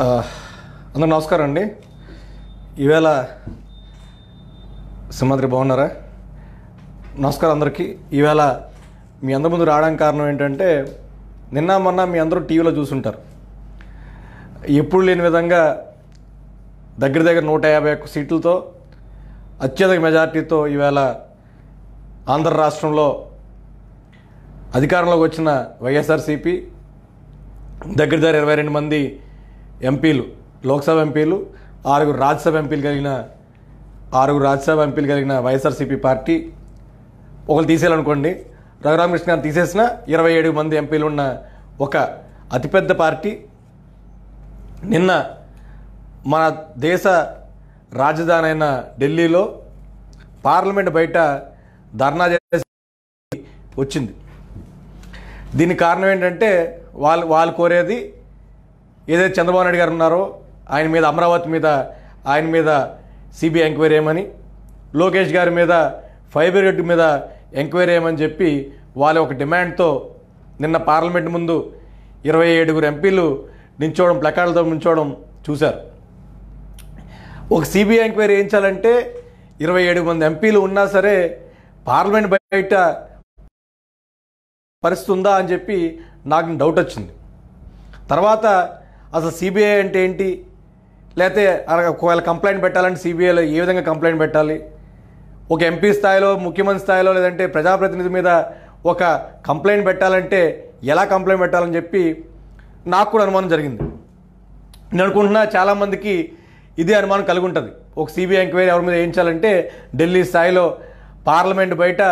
అందరు నమస్కారం అండి ఈవేళ సింహాద్రి బాగున్నారా నమస్కారం అందరికీ ఈవేళ మీ అందరి ముందు రావడానికి కారణం ఏంటంటే నిన్న మొన్న మీ అందరూ టీవీలో చూసుంటారు ఎప్పుడు లేని విధంగా దగ్గర దగ్గర నూట యాభై ఒక్క సీట్లతో అత్యధిక మెజార్టీతో ఈవేళ ఆంధ్ర రాష్ట్రంలో అధికారంలోకి వచ్చిన వైఎస్ఆర్సీపీ దగ్గర దగ్గర ఇరవై రెండు మంది ఎంపీలు లోక్సభ ఎంపీలు ఆరుగురు రాజ్యసభ ఎంపీలు కలిగిన ఆరుగురు రాజ్యసభ ఎంపీలు కలిగిన వైఎస్ఆర్సీపీ పార్టీ ఒకరు తీసేయాలనుకోండి రఘురామకృష్ణ గారు తీసేసిన ఇరవై ఏడు మంది ఎంపీలు ఉన్న ఒక అతిపెద్ద పార్టీ నిన్న మన దేశ రాజధాని అయిన ఢిల్లీలో పార్లమెంట్ బయట ధర్నా చేసి వచ్చింది దీనికి కారణం ఏంటంటే వాళ్ళు వాళ్ళు కోరేది ఏదైతే చంద్రబాబు నాయుడు గారు ఉన్నారో ఆయన మీద అమరావతి మీద ఆయన మీద సిబిఐ ఎంక్వైరీ ఏమని లోకేష్ గారి మీద ఫైబర్ రెడ్డి మీద ఎంక్వైరీ ఏమని చెప్పి వాళ్ళ ఒక డిమాండ్తో నిన్న పార్లమెంట్ ముందు ఇరవై ఏడుగురు ఎంపీలు నించోవడం ప్లకార్డులతో నించోవడం చూశారు ఒక సిబిఐ ఎంక్వైరీ వేయించాలంటే ఇరవై ఏడు మంది ఎంపీలు ఉన్నా సరే పార్లమెంట్ బయట పరిస్థితి ఉందా అని చెప్పి నాకు డౌట్ వచ్చింది తర్వాత అసలు సిబిఐ అంటే ఏంటి లేకపోతే ఒకవేళ కంప్లైంట్ పెట్టాలంటే సిబిఐలో ఏ విధంగా కంప్లైంట్ పెట్టాలి ఒక ఎంపీ స్థాయిలో ముఖ్యమంత్రి స్థాయిలో లేదంటే ప్రజాప్రతినిధి మీద ఒక కంప్లైంట్ పెట్టాలంటే ఎలా కంప్లైంట్ పెట్టాలని చెప్పి నాకు కూడా అనుమానం జరిగింది నేను అనుకుంటున్నా చాలామందికి ఇదే అనుమానం కలిగి ఉంటుంది ఒక సిబిఐ ఎంక్వైరీ ఎవరి మీద వేయించాలంటే ఢిల్లీ స్థాయిలో పార్లమెంట్ బయట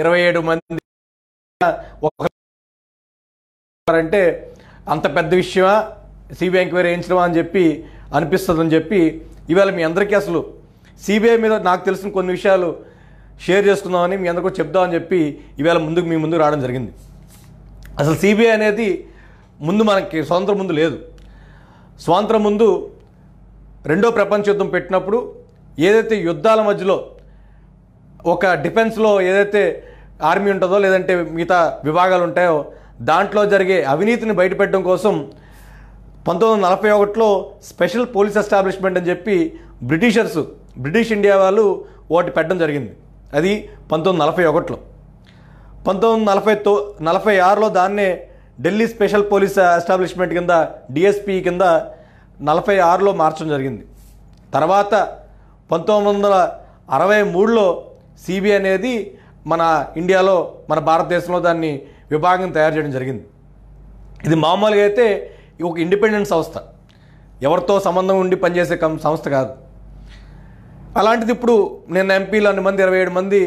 ఇరవై ఏడు మంది అంటే అంత పెద్ద విషయమా సిబిఐ ఎంక్వైరీ వేయించడమా అని చెప్పి అనిపిస్తుందని చెప్పి ఇవాళ మీ అందరికీ అసలు సిబిఐ మీద నాకు తెలిసిన కొన్ని విషయాలు షేర్ చేసుకుందామని మీ అందరికీ చెప్దామని చెప్పి ఇవాళ ముందుకు మీ ముందుకు రావడం జరిగింది అసలు సిబిఐ అనేది ముందు మనకి స్వాతంత్రం ముందు లేదు స్వాతంత్రం ముందు రెండో ప్రపంచ యుద్ధం పెట్టినప్పుడు ఏదైతే యుద్ధాల మధ్యలో ఒక డిఫెన్స్లో ఏదైతే ఆర్మీ ఉంటుందో లేదంటే మిగతా విభాగాలు ఉంటాయో దాంట్లో జరిగే అవినీతిని బయటపెట్టడం కోసం పంతొమ్మిది వందల నలభై ఒకటిలో స్పెషల్ పోలీస్ ఎస్టాబ్లిష్మెంట్ అని చెప్పి బ్రిటిషర్స్ బ్రిటిష్ ఇండియా వాళ్ళు ఓటు పెట్టడం జరిగింది అది పంతొమ్మిది నలభై ఒకటిలో పంతొమ్మిది నలభై తో నలభై ఆరులో దాన్నే ఢిల్లీ స్పెషల్ పోలీస్ ఎస్టాబ్లిష్మెంట్ కింద డిఎస్పి కింద నలభై ఆరులో మార్చడం జరిగింది తర్వాత పంతొమ్మిది వందల అరవై మూడులో సిబిఐ అనేది మన ఇండియాలో మన భారతదేశంలో దాన్ని విభాగం తయారు చేయడం జరిగింది ఇది మామూలుగా అయితే ఒక ఇండిపెండెంట్ సంస్థ ఎవరితో సంబంధం ఉండి పనిచేసే కం సంస్థ కాదు అలాంటిది ఇప్పుడు నిన్న ఎంపీలు అన్ని మంది ఇరవై ఏడు మంది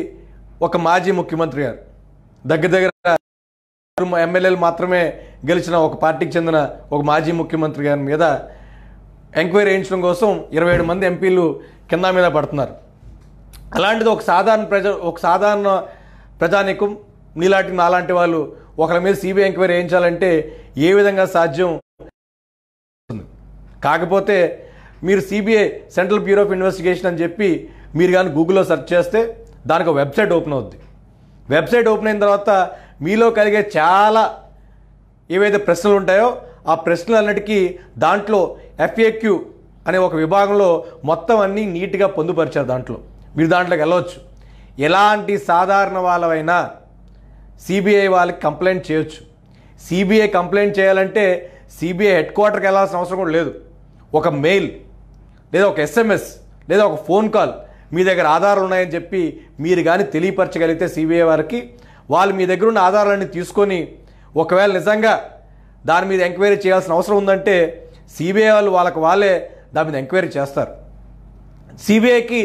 ఒక మాజీ ముఖ్యమంత్రి గారు దగ్గర దగ్గర ఎమ్మెల్యేలు మాత్రమే గెలిచిన ఒక పార్టీకి చెందిన ఒక మాజీ ముఖ్యమంత్రి గారి మీద ఎంక్వైరీ వేయించడం కోసం ఇరవై ఏడు మంది ఎంపీలు కింద మీద పడుతున్నారు అలాంటిది ఒక సాధారణ ప్రజ ఒక సాధారణ ప్రజానికం నీలాంటి నాలాంటి వాళ్ళు ఒకరి మీద సిబిఐ ఎంక్వైరీ వేయించాలంటే ఏ విధంగా సాధ్యం కాకపోతే మీరు CBI central bureau of investigation అని చెప్పి మీరు కానీ గూగుల్లో సెర్చ్ చేస్తే దానికి వెబ్సైట్ ఓపెన్ అవుద్ది వెబ్సైట్ ఓపెన్ అయిన తర్వాత మీలో కలిగే చాలా ఏవైతే ప్రశ్నలు ఉంటాయో ఆ ప్రశ్నలన్నిటికీ దాంట్లో ఎఫ్ఏక్యూ అనే ఒక విభాగంలో మొత్తం అన్నీ నీట్గా పొందుపరిచారు దాంట్లో మీరు దాంట్లోకి వెళ్ళవచ్చు ఎలాంటి సాధారణ వాళ్ళవైనా సిబిఐ వాళ్ళకి కంప్లైంట్ చేయొచ్చు సిబిఐ కంప్లైంట్ చేయాలంటే సిబిఐ హెడ్ క్వార్టర్కి వెళ్ళాల్సిన అవసరం కూడా లేదు ఒక మెయిల్ లేదా ఒక ఎస్ఎంఎస్ లేదా ఒక ఫోన్ కాల్ మీ దగ్గర ఆధారాలు ఉన్నాయని చెప్పి మీరు కానీ తెలియపరచగలిగితే సిబిఐ వారికి వాళ్ళు మీ దగ్గర ఉన్న ఆధారాలన్నీ తీసుకొని ఒకవేళ నిజంగా దాని మీద ఎంక్వైరీ చేయాల్సిన అవసరం ఉందంటే సిబిఐ వాళ్ళు వాళ్ళకి వాళ్ళే దాని మీద ఎంక్వైరీ చేస్తారు సిబిఐకి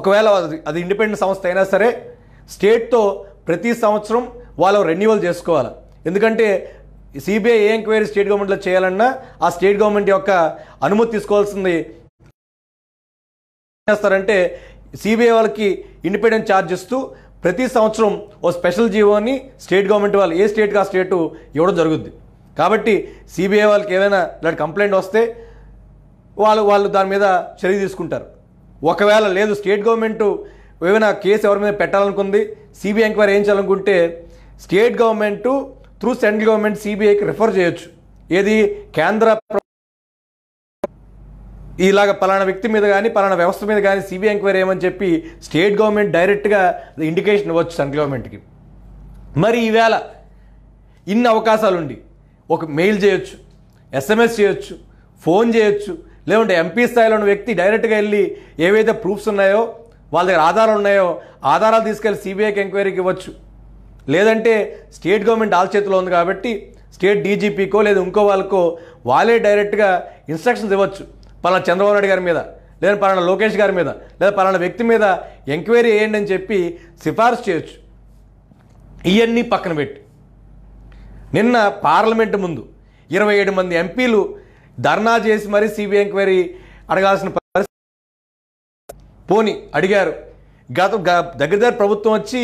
ఒకవేళ అది ఇండిపెండెంట్ సంస్థ అయినా సరే స్టేట్తో ప్రతి సంవత్సరం వాళ్ళు రెన్యువల్ చేసుకోవాలి ఎందుకంటే సిబిఐ ఏ ఎంక్వైరీ స్టేట్ గవర్నమెంట్లో చేయాలన్నా ఆ స్టేట్ గవర్నమెంట్ యొక్క అనుమతి తీసుకోవాల్సింది చేస్తారంటే సిబిఐ వాళ్ళకి ఇండిపెండెంట్ ఛార్జ్ ఇస్తూ ప్రతి సంవత్సరం ఓ స్పెషల్ జీవోని స్టేట్ గవర్నమెంట్ వాళ్ళు ఏ స్టేట్కి ఆ స్టేటు ఇవ్వడం జరుగుద్ది కాబట్టి సిబిఐ వాళ్ళకి ఏమైనా ఇలాంటి కంప్లైంట్ వస్తే వాళ్ళు వాళ్ళు దాని మీద చర్య తీసుకుంటారు ఒకవేళ లేదు స్టేట్ గవర్నమెంట్ ఏమైనా కేసు ఎవరి మీద పెట్టాలనుకుంది సిబిఐ ఎంక్వైరీ ఏం చేయాలనుకుంటే state government through central government సిబిఐకి రిఫర్ చేయొచ్చు ఏది కేంద్ర ఇలాగ పలానా వ్యక్తి మీద కానీ పలానా వ్యవస్థ మీద కానీ సిబిఐ ఎంక్వైరీ ఏమని చెప్పి స్టేట్ గవర్నమెంట్ డైరెక్ట్గా ఇండికేషన్ ఇవ్వచ్చు సెంట్రల్ గవర్నమెంట్కి మరి ఈవేళ ఇన్ని అవకాశాలుండి ఒక మెయిల్ చేయొచ్చు ఎస్ఎంఎస్ చేయొచ్చు ఫోన్ చేయొచ్చు లేదంటే ఎంపీ స్థాయిలో ఉన్న వ్యక్తి డైరెక్ట్గా వెళ్ళి ఏవైతే ప్రూఫ్స్ ఉన్నాయో వాళ్ళ దగ్గర ఆధారాలు ఉన్నాయో ఆధారాలు తీసుకెళ్ళి సిబిఐకి ఎంక్వైరీకి ఇవ్వచ్చు లేదంటే స్టేట్ గవర్నమెంట్ ఆల్ చేతిలో ఉంది కాబట్టి స్టేట్ డీజీపీకో లేదా ఇంకో వాళ్ళకో వాళ్ళే డైరెక్ట్గా ఇన్స్ట్రక్షన్స్ ఇవ్వచ్చు పలానా చంద్రబాబు నాయుడు గారి మీద లేదా పలానా లోకేష్ గారి మీద లేదా పలానా వ్యక్తి మీద ఎంక్వైరీ వేయండి అని చెప్పి సిఫార్సు చేయొచ్చు ఇవన్నీ పక్కన పెట్టి నిన్న పార్లమెంటు ముందు ఇరవై ఏడు మంది ఎంపీలు ధర్నా చేసి మరీ సిబిఐ ఎంక్వైరీ అడగాల్సిన పరిస్థితి పోని అడిగారు గత దగ్గరదారి ప్రభుత్వం వచ్చి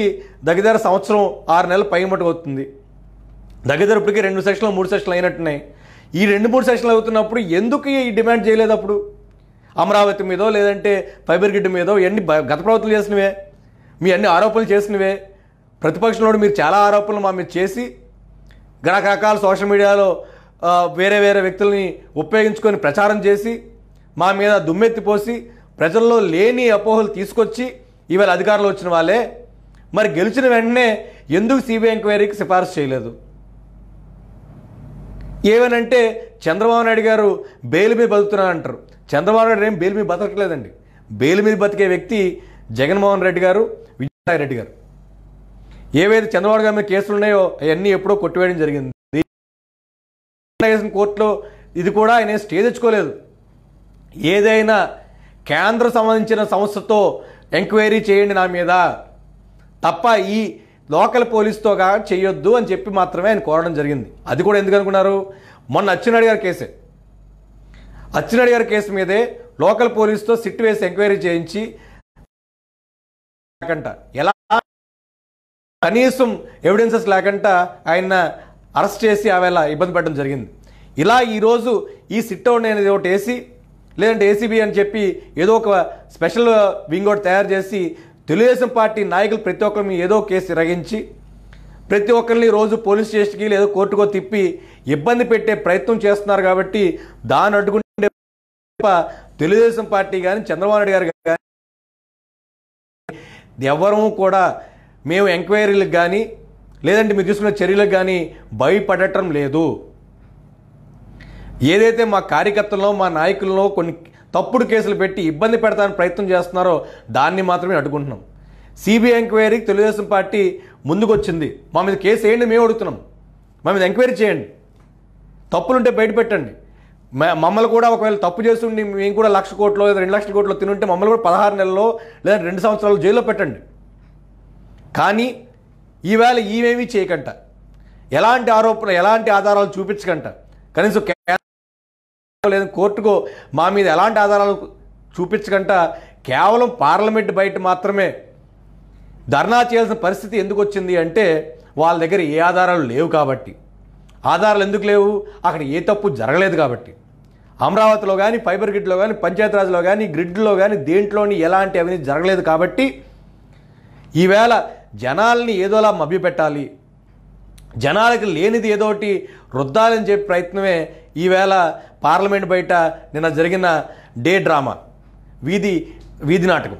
దగ్గరదారి సంవత్సరం ఆరు నెలల పై అవుతుంది దగ్గరదారి ఇప్పటికీ రెండు సెషన్లు మూడు సెషన్లు అయినట్టున్నాయి ఈ రెండు మూడు సెషన్లు అవుతున్నప్పుడు ఎందుకు ఈ డిమాండ్ చేయలేదు అప్పుడు అమరావతి మీదో లేదంటే ఫైబర్ గిడ్డు మీదో ఎన్ని గత ప్రభుత్వం చేసినవే మీ అన్ని ఆరోపణలు చేసినవే ప్రతిపక్షంలో మీరు చాలా ఆరోపణలు మా మీద చేసి రకరకాల సోషల్ మీడియాలో వేరే వేరే వ్యక్తుల్ని ఉపయోగించుకొని ప్రచారం చేసి మా మీద దుమ్మెత్తిపోసి ప్రజల్లో లేని అపోహలు తీసుకొచ్చి ఇవాళ అధికారంలో వచ్చిన వాళ్ళే మరి గెలిచిన వెంటనే ఎందుకు సిబిఐ ఎంక్వైరీకి సిఫార్సు చేయలేదు ఏమనంటే చంద్రబాబు నాయుడు గారు బెయిల్ మీద బతుకుతున్నాను అంటారు చంద్రబాబు నాయుడు ఏం బెయిల్ మీద బతకట్లేదండి బెయిల్ మీద బతికే వ్యక్తి జగన్మోహన్ రెడ్డి గారు విజయసాయి రెడ్డి గారు ఏవైతే చంద్రబాబు గారి మీద కేసులు ఉన్నాయో అవన్నీ ఎప్పుడో కొట్టివేయడం జరిగింది కోర్టులో ఇది కూడా ఆయన స్టే తెచ్చుకోలేదు ఏదైనా కేంద్ర సంబంధించిన సంస్థతో ఎంక్వైరీ చేయండి నా మీద తప్ప ఈ లోకల్ పోలీసుతోగా చేయొద్దు అని చెప్పి మాత్రమే ఆయన కోరడం జరిగింది అది కూడా ఎందుకు అనుకున్నారు మొన్న అచ్చినాడు గారి కేసే అచ్చినాడు గారి కేసు మీదే లోకల్ పోలీసుతో సిట్ వేసి ఎంక్వైరీ చేయించి లేకంట ఎలా కనీసం ఎవిడెన్సెస్ లేకుండా ఆయన అరెస్ట్ చేసి ఆవేళ ఇబ్బంది పడడం జరిగింది ఇలా ఈరోజు ఈ సిట్ అవుట్ అనేది ఒకటి వేసి లేదంటే ఏసీబీ అని చెప్పి ఏదో ఒక స్పెషల్ వింగ్ ఒకటి తయారు చేసి తెలుగుదేశం పార్టీ నాయకులు ప్రతి ఒక్కరిని ఏదో కేసు ఇరగించి ప్రతి ఒక్కరిని రోజు పోలీస్ స్టేషన్కి లేదా కోర్టుకో తిప్పి ఇబ్బంది పెట్టే ప్రయత్నం చేస్తున్నారు కాబట్టి దాన్ని అడ్డుకుంటే తెలుగుదేశం పార్టీ కానీ చంద్రబాబు నాయుడు గారు కానీ ఎవరూ కూడా మేము ఎంక్వైరీలకు కానీ లేదంటే మీరు తీసుకున్న చర్యలకు కానీ భయపడటం లేదు ఏదైతే మా కార్యకర్తల్లో మా నాయకులను కొన్ని తప్పుడు కేసులు పెట్టి ఇబ్బంది పెడతానని ప్రయత్నం చేస్తున్నారో దాన్ని మాత్రమే అడ్డుకుంటున్నాం సిబిఐ ఎంక్వైరీకి తెలుగుదేశం పార్టీ ముందుకొచ్చింది మా మీద కేసు వేయండి మేము అడుగుతున్నాం మా మీద ఎంక్వైరీ చేయండి తప్పులుంటే బయట పెట్టండి మమ్మల్ని కూడా ఒకవేళ తప్పు చేస్తుండి మేము కూడా లక్ష కోట్లు లేదా రెండు లక్షల కోట్లు తినుంటే మమ్మల్ని కూడా పదహారు నెలల్లో లేదా రెండు సంవత్సరాలు జైల్లో పెట్టండి కానీ ఈవేళ ఈవేమీ చేయకంట ఎలాంటి ఆరోపణ ఎలాంటి ఆధారాలు చూపించకంట కనీసం లేదు కోర్టుకు మా మీద ఎలాంటి ఆధారాలు చూపించకంట కేవలం పార్లమెంట్ బయట మాత్రమే ధర్నా చేయాల్సిన పరిస్థితి ఎందుకు వచ్చింది అంటే వాళ్ళ దగ్గర ఏ ఆధారాలు లేవు కాబట్టి ఆధారాలు ఎందుకు లేవు అక్కడ ఏ తప్పు జరగలేదు కాబట్టి అమరావతిలో కానీ ఫైబర్ గ్రిడ్లో కానీ పంచాయతీరాజ్లో కానీ గ్రిడ్లో కానీ దేంట్లోని ఎలాంటి అవినీతి జరగలేదు కాబట్టి ఈవేళ జనాల్ని ఏదోలా మభ్యపెట్టాలి జనాలకి లేనిది ఏదోటి రుద్దాలని చెప్పే ప్రయత్నమే ఈవేళ పార్లమెంట్ బయట నిన్న జరిగిన డే డ్రామా వీధి వీధి నాటకం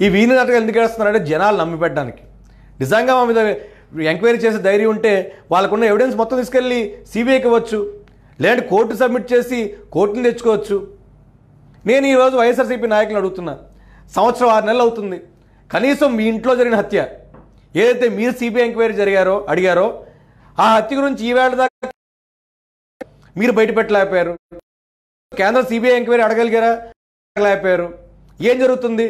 ఈ వీధి నాటకం ఎందుకు వేస్తున్నారంటే జనాలు నమ్మి పెట్టడానికి నిజంగా మా మీద ఎంక్వైరీ చేసే ధైర్యం ఉంటే వాళ్ళకున్న ఎవిడెన్స్ మొత్తం తీసుకెళ్ళి సిబిఐకి ఇవ్వచ్చు లేదంటే కోర్టు సబ్మిట్ చేసి కోర్టుని తెచ్చుకోవచ్చు నేను ఈరోజు వైఎస్ఆర్సీపీ నాయకులను అడుగుతున్నా సంవత్సరం ఆరు నెలలు అవుతుంది కనీసం మీ ఇంట్లో జరిగిన హత్య ఏదైతే మీరు సిబిఐ ఎంక్వైరీ జరిగారో అడిగారో ఆ హత్య గురించి ఈవేళ దాకా మీరు బయట పెట్టలేకపోయారు కేంద్ర సిబిఐ ఎంక్వైరీ అడగలిగారా అడగలేకపోయారు ఏం జరుగుతుంది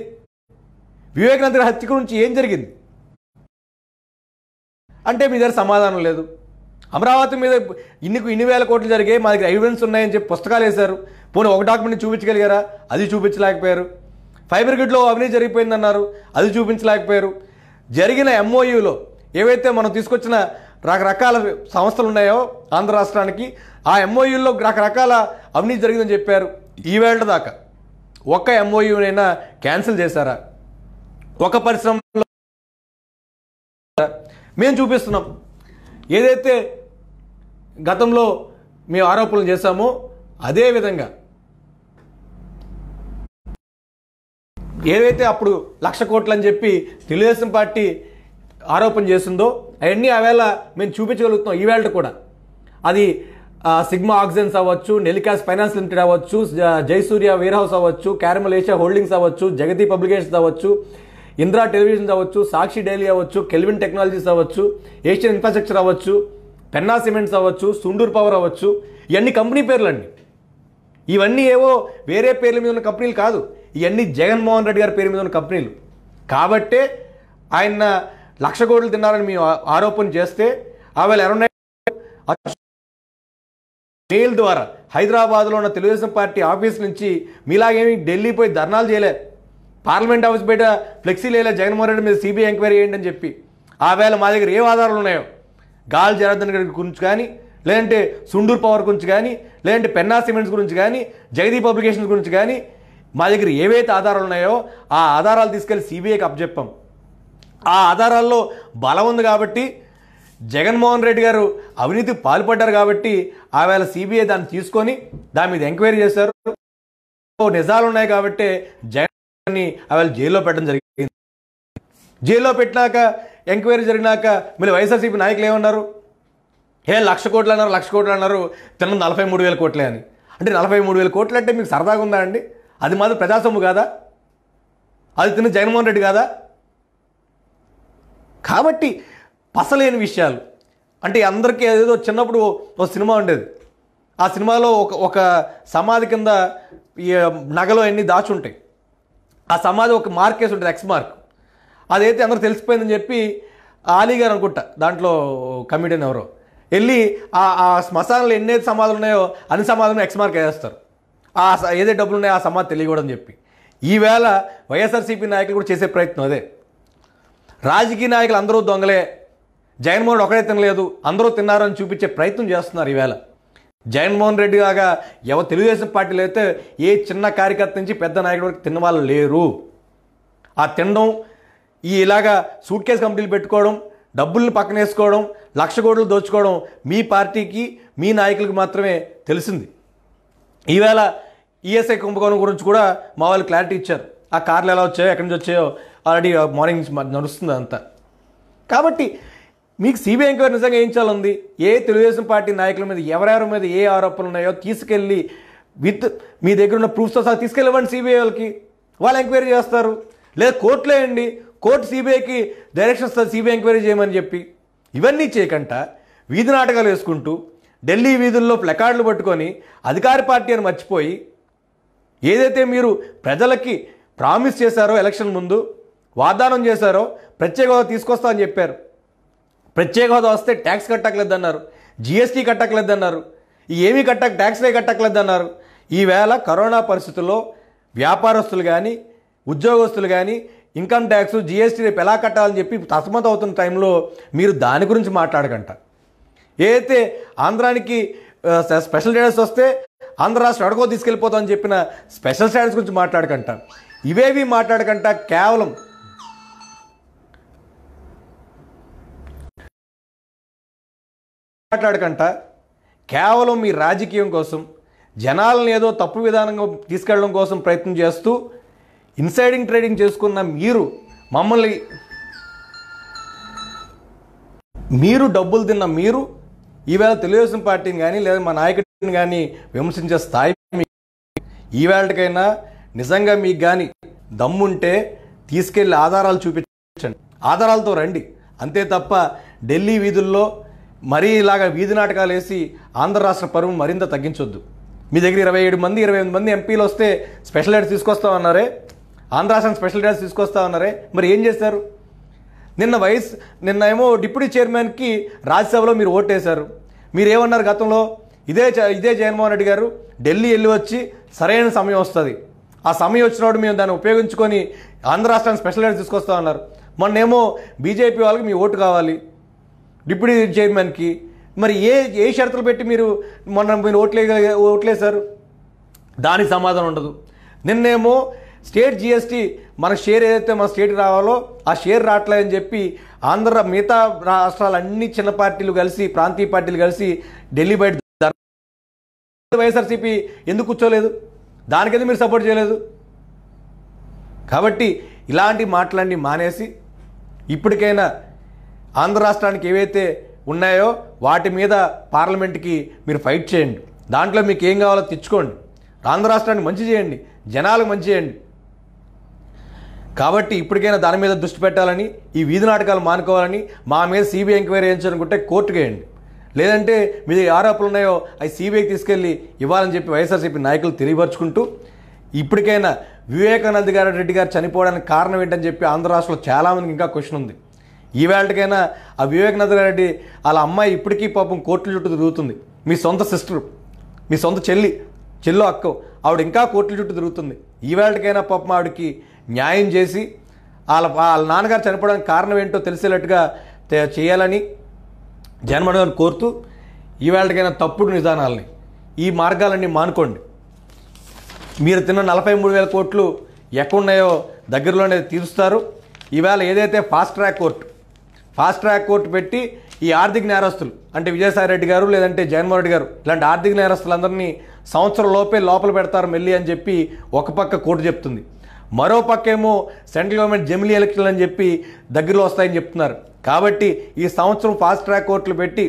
వివేకానంద హత్య గురించి ఏం జరిగింది అంటే మీ దగ్గర సమాధానం లేదు అమరావతి మీద ఇన్ని ఇన్ని వేల కోట్లు జరిగాయి మా దగ్గర ఎవిడెన్స్ ఉన్నాయని చెప్పి పుస్తకాలు వేశారు పోనీ ఒక డాక్యుమెంట్ చూపించగలిగారా అది చూపించలేకపోయారు ఫైబర్ గ్రిడ్లో అవినీతి జరిగిపోయిందన్నారు అది చూపించలేకపోయారు జరిగిన ఎంఓయూలో ఏవైతే మనం తీసుకొచ్చిన రకరకాల సంస్థలు ఉన్నాయో ఆంధ్ర రాష్ట్రానికి ఆ ఎంఓయూల్లో రకరకాల అవినీతి జరిగిందని చెప్పారు ఈవేళ దాకా ఒక్క ఎంఓయూనైనా క్యాన్సిల్ చేశారా ఒక పరిశ్రమలో మేము చూపిస్తున్నాం ఏదైతే గతంలో మేము ఆరోపణలు చేశామో అదే విధంగా ఏదైతే అప్పుడు లక్ష కోట్లు అని చెప్పి తెలుగుదేశం పార్టీ ఆరోపణ చేసిందో అవన్నీ ఆవేళ మేము చూపించగలుగుతున్నాం ఈవేళ కూడా అది సిగ్మా ఆక్సిజన్స్ అవ్వచ్చు నెలికాస్ ఫైనాన్స్ లిమిటెడ్ అవ్వచ్చు జయసూర్య వేర్ హౌస్ అవ్వచ్చు క్యారమల్ ఏషియా హోల్డింగ్స్ అవ్వచ్చు జగతి పబ్లికేషన్స్ అవ్వచ్చు ఇంద్రా టెలివిజన్స్ అవ్వచ్చు సాక్షి డైలీ అవ్వచ్చు కెల్విన్ టెక్నాలజీస్ అవ్వచ్చు ఏషియన్ ఇన్ఫ్రాస్ట్రక్చర్ అవ్వచ్చు పెన్నా సిమెంట్స్ అవ్వచ్చు సుండూర్ పవర్ అవ్వచ్చు ఇవన్నీ కంపెనీ పేర్లండి ఇవన్నీ ఏవో వేరే పేర్ల మీద ఉన్న కంపెనీలు కాదు ఇవన్నీ జగన్మోహన్ రెడ్డి గారి పేరు మీద ఉన్న కంపెనీలు కాబట్టే ఆయన లక్ష కోట్లు తిన్నారని మేము ఆరోపణ చేస్తే ఆవేళ అరుణ్ మెయిల్ ద్వారా హైదరాబాద్లో ఉన్న తెలుగుదేశం పార్టీ ఆఫీస్ నుంచి మీలాగేమి ఢిల్లీ పోయి ధర్నాలు చేయలే పార్లమెంట్ హౌస్ బయట ఫ్లెక్సీ లేలే జగన్మోహన్ రెడ్డి మీద సిబిఐ ఎంక్వైరీ చేయండి అని చెప్పి ఆ వేళ మా దగ్గర ఏ ఆధారాలు ఉన్నాయో గాలి జనార్దన్ గారి గురించి కానీ లేదంటే సుండూర్ పవర్ గురించి కానీ లేదంటే పెన్నా సిమెంట్స్ గురించి కానీ జగదీ పబ్లికేషన్స్ గురించి కానీ మా దగ్గర ఏవైతే ఆధారాలు ఉన్నాయో ఆ ఆధారాలు తీసుకెళ్ళి సిబిఐకి అప్పచెప్పాం ఆ ఆధారాల్లో బలం ఉంది కాబట్టి జగన్మోహన్ రెడ్డి గారు అవినీతి పాల్పడ్డారు కాబట్టి ఆవేళ సిబిఐ దాన్ని తీసుకొని దాని మీద ఎంక్వైరీ చేశారు నిజాలు ఉన్నాయి కాబట్టి జగన్ని ఆవేళ జైల్లో పెట్టడం జరిగింది జైల్లో పెట్టినాక ఎంక్వైరీ జరిగినాక మీరు వైఎస్ఆర్సీపీ నాయకులు ఏమన్నారు ఏ లక్ష కోట్లు అన్నారు లక్ష కోట్లు అన్నారు తిన్న నలభై మూడు వేల కోట్లే అని అంటే నలభై మూడు వేల కోట్లు అంటే మీకు సరదాగా ఉందా అండి అది మాత్రం ప్రజాసొమ్ము కాదా అది తిన్న జగన్మోహన్ రెడ్డి కాదా కాబట్టి పసలేని విషయాలు అంటే అందరికీ ఏదో చిన్నప్పుడు ఒక సినిమా ఉండేది ఆ సినిమాలో ఒక ఒక సమాధి కింద నగలు అన్నీ ఉంటాయి ఆ సమాధి ఒక మార్క్ వేసి ఉంటుంది ఎక్స్ మార్క్ అదైతే అందరూ తెలిసిపోయిందని చెప్పి ఆలీ గారు అనుకుంటా దాంట్లో కమిడియన్ ఎవరో వెళ్ళి ఆ ఆ శ్మశానంలో ఎన్ని సమాధులు ఉన్నాయో అన్ని సమాధులను ఎక్స్ మార్క్ వేస్తారు ఆ ఏదైతే డబ్బులు ఉన్నాయో ఆ సమాధి తెలియకూడదని చెప్పి ఈవేళ వైఎస్ఆర్సీపీ నాయకులు కూడా చేసే ప్రయత్నం అదే రాజకీయ నాయకులు అందరూ దొంగలే జగన్మోహన్ ఒకడే తినలేదు అందరూ తిన్నారని చూపించే ప్రయత్నం చేస్తున్నారు ఈవేళ జగన్మోహన్ రెడ్డి లాగా ఎవ తెలుగుదేశం పార్టీలు అయితే ఏ చిన్న కార్యకర్త నుంచి పెద్ద నాయకుడు వరకు తిన్న వాళ్ళు లేరు ఆ తినడం ఈ ఇలాగా సూట్ కేసు కంపెనీలు పెట్టుకోవడం డబ్బుల్ని పక్కన వేసుకోవడం లక్ష కోట్లు దోచుకోవడం మీ పార్టీకి మీ నాయకులకు మాత్రమే తెలిసింది ఈవేళ ఈఎస్ఐ కుంభకోణం గురించి కూడా మా వాళ్ళు క్లారిటీ ఇచ్చారు ఆ కార్లు ఎలా వచ్చాయో ఎక్కడి నుంచి వచ్చాయో ఆల్రెడీ మార్నింగ్ నడుస్తుంది అంతా కాబట్టి మీకు సిబిఐ ఎంక్వైరీ నిజంగా ఏం చేయాలంది ఏ తెలుగుదేశం పార్టీ నాయకుల మీద ఎవరెవరి మీద ఏ ఆరోపణలు ఉన్నాయో తీసుకెళ్ళి విత్ మీ దగ్గర ఉన్న ప్రూఫ్స్తో సహా తీసుకెళ్ళివ్వండి సిబిఐ వాళ్ళకి వాళ్ళు ఎంక్వైరీ చేస్తారు లేదా కోర్టులో వేయండి కోర్టు సిబిఐకి డైరెక్షన్ ఇస్తారు సిబిఐ ఎంక్వైరీ చేయమని చెప్పి ఇవన్నీ చేయకంట వీధి నాటకాలు వేసుకుంటూ ఢిల్లీ వీధుల్లో ప్లకార్డులు పట్టుకొని అధికార పార్టీ అని మర్చిపోయి ఏదైతే మీరు ప్రజలకి ప్రామిస్ చేశారో ఎలక్షన్ ముందు వాగ్దానం చేశారో ప్రత్యేక హోదా తీసుకొస్తా అని చెప్పారు ప్రత్యేక హోదా వస్తే ట్యాక్స్ కట్టకలేదన్నారు జిఎస్టీ అన్నారు ఏమీ కట్టక ట్యాక్స్లే అన్నారు ఈవేళ కరోనా పరిస్థితుల్లో వ్యాపారస్తులు కానీ ఉద్యోగస్తులు కానీ ఇన్కమ్ ట్యాక్స్ జిఎస్టీ రేపు ఎలా కట్టాలని చెప్పి తసమత అవుతున్న టైంలో మీరు దాని గురించి మాట్లాడకంట ఏదైతే ఆంధ్రానికి స్పెషల్ స్టేటస్ వస్తే ఆంధ్ర రాష్ట్రం అడగో తీసుకెళ్ళిపోతామని చెప్పిన స్పెషల్ స్టేటస్ గురించి మాట్లాడకంట ఇవేవి మాట్లాడకంట కేవలం మాట్లాడకంట కేవలం మీ రాజకీయం కోసం జనాలను ఏదో తప్పు విధానంగా తీసుకెళ్ళడం కోసం ప్రయత్నం చేస్తూ ఇన్సైడింగ్ ట్రేడింగ్ చేసుకున్న మీరు మమ్మల్ని మీరు డబ్బులు తిన్న మీరు ఈవేళ తెలుగుదేశం పార్టీని కానీ లేదా మా నాయకుడిని కానీ విమర్శించే స్థాయి ఈవేళకైనా నిజంగా మీకు కానీ దమ్ముంటే తీసుకెళ్లి ఆధారాలు చూపించండి ఆధారాలతో రండి అంతే తప్ప ఢిల్లీ వీధుల్లో మరీ ఇలాగా వీధి నాటకాలు వేసి ఆంధ్ర రాష్ట్ర పరువు మరింత తగ్గించొద్దు మీ దగ్గర ఇరవై ఏడు మంది ఇరవై ఎనిమిది మంది ఎంపీలు వస్తే స్పెషల్ తీసుకొస్తా ఉన్నారే ఆంధ్ర రాష్ట్రం స్పెషల్ తీసుకొస్తా ఉన్నారే మరి ఏం చేశారు నిన్న వైస్ నిన్న ఏమో డిప్యూటీ చైర్మన్కి రాజ్యసభలో మీరు ఓటేశారు మీరేమన్నారు గతంలో ఇదే ఇదే జగన్మోహన్ రెడ్డి గారు ఢిల్లీ వెళ్ళి వచ్చి సరైన సమయం వస్తుంది ఆ సమయం వచ్చినప్పుడు మేము దాన్ని ఉపయోగించుకొని ఆంధ్ర రాష్ట్రానికి స్పెషల్ ఉన్నారు మొన్న మొన్నేమో బీజేపీ వాళ్ళకి మీ ఓటు కావాలి డిప్యూటీ చైర్మన్కి మరి ఏ ఏ షరతులు పెట్టి మీరు మొన్న మీరు ఓట్లే ఓట్లేశారు దానికి సమాధానం ఉండదు నిన్నేమో స్టేట్ జిఎస్టి మన షేర్ ఏదైతే మన స్టేట్ రావాలో ఆ షేర్ రావట్లేదని చెప్పి ఆంధ్ర మిగతా రాష్ట్రాలు అన్ని చిన్న పార్టీలు కలిసి ప్రాంతీయ పార్టీలు కలిసి ఢిల్లీ బయట వైఎస్ఆర్సీపీ ఎందుకు కూర్చోలేదు దానికైతే మీరు సపోర్ట్ చేయలేదు కాబట్టి ఇలాంటి మాటలన్నీ మానేసి ఇప్పటికైనా ఆంధ్ర రాష్ట్రానికి ఏవైతే ఉన్నాయో వాటి మీద పార్లమెంట్కి మీరు ఫైట్ చేయండి దాంట్లో మీకు ఏం కావాలో తెచ్చుకోండి ఆంధ్ర రాష్ట్రానికి మంచి చేయండి జనాలకు మంచి చేయండి కాబట్టి ఇప్పటికైనా దాని మీద దృష్టి పెట్టాలని ఈ వీధి నాటకాలు మానుకోవాలని మా మీద సిబిఐ ఎంక్వైరీ చేయించాలనుకుంటే కోర్టు వేయండి లేదంటే ఏ ఆరోపణలు ఉన్నాయో అవి సిబిఐకి తీసుకెళ్ళి ఇవ్వాలని చెప్పి వైఎస్ఆర్సీపీ నాయకులు తెలియపరుచుకుంటూ ఇప్పటికైనా వివేకానంద గారు రెడ్డి గారు చనిపోవడానికి కారణం ఏంటని చెప్పి ఆంధ్ర రాష్ట్రంలో చాలామందికి ఇంకా క్వశ్చన్ ఉంది ఈవేళకైనా ఆ వివేకానంద రెడ్డి వాళ్ళ అమ్మాయి ఇప్పటికీ పాపం కోర్టుల చుట్టూ తిరుగుతుంది మీ సొంత సిస్టర్ మీ సొంత చెల్లి చెల్లో అక్క ఆవిడ ఇంకా కోర్టుల చుట్టూ తిరుగుతుంది ఈవేళకైనా పాపం ఆవిడకి న్యాయం చేసి వాళ్ళ వాళ్ళ నాన్నగారు చనిపోవడానికి కారణం ఏంటో తెలిసేటట్టుగా చేయాలని జగన్మోహన్ గారిని కోరుతూ ఈవేళకైనా తప్పుడు నిదానాలని ఈ మార్గాలన్నీ మానుకోండి మీరు తిన్న నలభై మూడు వేల కోట్లు ఎక్కడున్నాయో దగ్గరలోనే తీరుస్తారు ఈవేళ ఏదైతే fast track court fast track court పెట్టి ఈ ఆర్థిక నేరస్తులు అంటే విజయసాయి రెడ్డి గారు లేదంటే జగన్మోహన్ రెడ్డి గారు ఇలాంటి ఆర్థిక నేరస్తులందరినీ సంవత్సరం లోపే లోపల పెడతారు మెల్లి అని చెప్పి ఒక పక్క కోర్టు చెప్తుంది మరో పక్క ఏమో సెంట్రల్ గవర్నమెంట్ జమిలి ఎలక్షన్లు అని చెప్పి దగ్గరలో వస్తాయని చెప్తున్నారు కాబట్టి ఈ సంవత్సరం ఫాస్ట్ ట్రాక్ కోర్టులు పెట్టి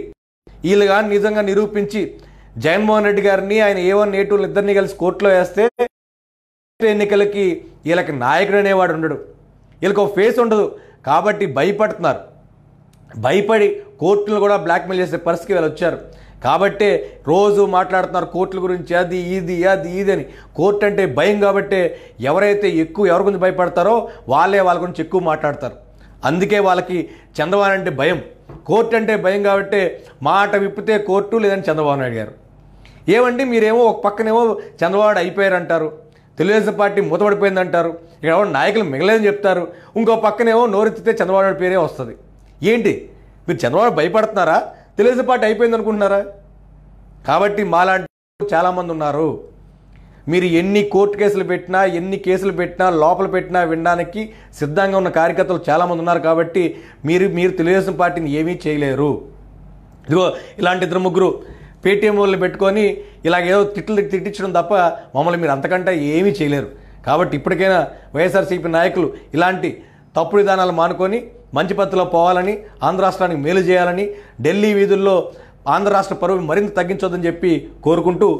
వీళ్ళు కానీ నిజంగా నిరూపించి జగన్మోహన్ రెడ్డి గారిని ఆయన ఏ వన్ ఏ టూలు ఇద్దరిని కలిసి కోర్టులో వేస్తే ఎన్నికలకి వీళ్ళకి నాయకుడు అనేవాడు ఉండడు వీళ్ళకి ఒక ఫేస్ ఉండదు కాబట్టి భయపడుతున్నారు భయపడి కోర్టులు కూడా బ్లాక్మెయిల్ చేసే పరిస్థితికి వీళ్ళు వచ్చారు కాబట్టే రోజు మాట్లాడుతున్నారు కోర్టుల గురించి అది ఇది అది ఇది అని కోర్టు అంటే భయం కాబట్టే ఎవరైతే ఎక్కువ ఎవరి గురించి భయపడతారో వాళ్ళే వాళ్ళ గురించి ఎక్కువ మాట్లాడతారు అందుకే వాళ్ళకి చంద్రబాబు అంటే భయం కోర్టు అంటే భయం కాబట్టి మాట విప్పితే కోర్టు లేదని చంద్రబాబు నాయుడు గారు ఏమండి మీరేమో ఒక పక్కనేమో చంద్రబాబు అయిపోయారంటారు తెలుగుదేశం పార్టీ మూతపడిపోయిందంటారు ఇక్కడ ఎవరు నాయకులు మిగలేదని చెప్తారు ఇంకో పక్కనేమో నోరెత్తితే చంద్రబాబు నాయుడు పేరే వస్తుంది ఏంటి మీరు చంద్రబాబు భయపడుతున్నారా తెలుగుదేశం పార్టీ అయిపోయింది అనుకుంటున్నారా కాబట్టి మాలాంటి చాలామంది ఉన్నారు మీరు ఎన్ని కోర్టు కేసులు పెట్టినా ఎన్ని కేసులు పెట్టినా లోపల పెట్టినా వినడానికి సిద్ధంగా ఉన్న కార్యకర్తలు చాలామంది ఉన్నారు కాబట్టి మీరు మీరు తెలుగుదేశం పార్టీని ఏమీ చేయలేరు ఇదిగో ఇలాంటి ఇద్దరు ముగ్గురు పేటీఎం వాళ్ళని పెట్టుకొని ఇలాగేదో తిట్లు తిట్టించడం తప్ప మమ్మల్ని మీరు అంతకంటే ఏమీ చేయలేరు కాబట్టి ఇప్పటికైనా వైఎస్ఆర్సీపీ నాయకులు ఇలాంటి తప్పుడు విధానాలు మానుకొని మంచి పత్తులో పోవాలని ఆంధ్ర రాష్ట్రానికి మేలు చేయాలని ఢిల్లీ వీధుల్లో ఆంధ్ర రాష్ట్ర పరువు మరింత తగ్గించొద్దని చెప్పి కోరుకుంటూ